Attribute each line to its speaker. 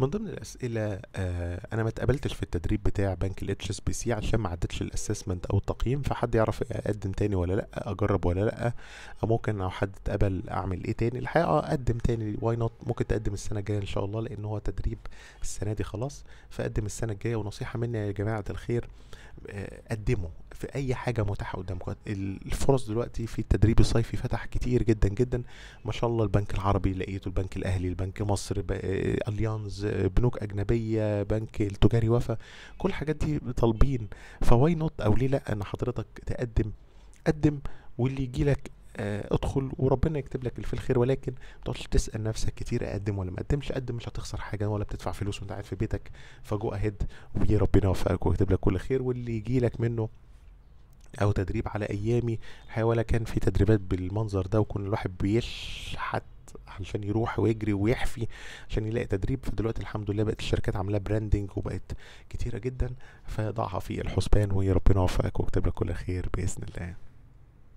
Speaker 1: من ضمن الاسئله آه انا ما اتقبلتش في التدريب بتاع بنك الاتش اس بي سي عشان ما عدتش الاسسمنت او التقييم فحد يعرف اقدم تاني ولا لا اجرب ولا لا أو ممكن لو حد اتقبل اعمل ايه تاني الحقيقه آه، اقدم تاني واي نوت ممكن تقدم السنه الجايه ان شاء الله لان هو تدريب السنه دي خلاص فقدم السنه الجايه ونصيحه مني يا جماعه الخير قدموا في اي حاجه متاحه قدامكم الفرص دلوقتي في التدريب الصيفي فتح كتير جدا جدا ما شاء الله البنك العربي لقيته البنك الاهلي البنك مصر اليانز بنوك اجنبيه بنك التجاري وفا كل الحاجات دي طالبين فواي نوت او ليه لا ان حضرتك تقدم قدم واللي يجي لك آه، ادخل وربنا يكتب لك اللي في الخير ولكن ما تقعدش تسال نفسك كتير اقدم ولا ما اقدمش اقدم مش هتخسر حاجه ولا بتدفع فلوس وانت قاعد في بيتك فجو اهيد وربنا يوفقك ويكتب لك كل خير واللي يجي لك منه او تدريب على ايامي الحقيقه ولا كان في تدريبات بالمنظر ده وكان الواحد بيشحت علشان يروح ويجري ويحفي عشان يلاقي تدريب فدلوقتي الحمد لله بقت الشركات عاملاه براندنج وبقت كتيره جدا فضعها في الحسبان ويا ربنا يوفقك ويكتب لك كل خير باذن الله